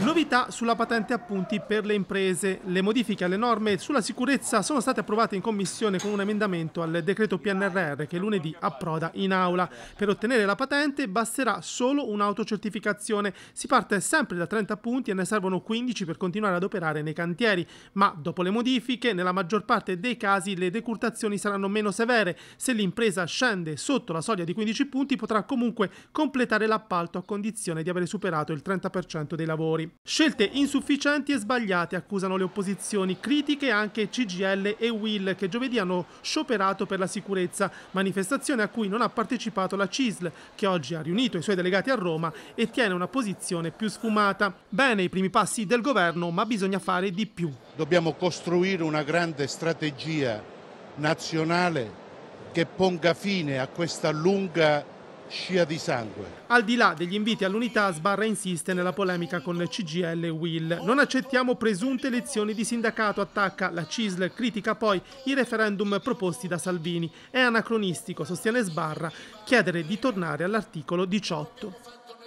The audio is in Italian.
Novità sulla patente appunti per le imprese. Le modifiche alle norme sulla sicurezza sono state approvate in commissione con un emendamento al decreto PNRR che lunedì approda in aula. Per ottenere la patente basterà solo un'autocertificazione. Si parte sempre da 30 punti e ne servono 15 per continuare ad operare nei cantieri, ma dopo le modifiche nella maggior parte dei casi le decurtazioni saranno meno severe. Se l'impresa scende sotto la soglia di 15 punti potrà comunque completare l'appalto a condizione di aver superato il 30% dei lavori. Scelte insufficienti e sbagliate accusano le opposizioni critiche anche CGL e Will che giovedì hanno scioperato per la sicurezza, manifestazione a cui non ha partecipato la CISL che oggi ha riunito i suoi delegati a Roma e tiene una posizione più sfumata. Bene i primi passi del governo ma bisogna fare di più. Dobbiamo costruire una grande strategia nazionale che ponga fine a questa lunga scia di sangue. Al di là degli inviti all'unità, Sbarra insiste nella polemica con CGL e Will. Non accettiamo presunte lezioni di sindacato, attacca la CISL, critica poi i referendum proposti da Salvini. È anacronistico, sostiene Sbarra, chiedere di tornare all'articolo 18.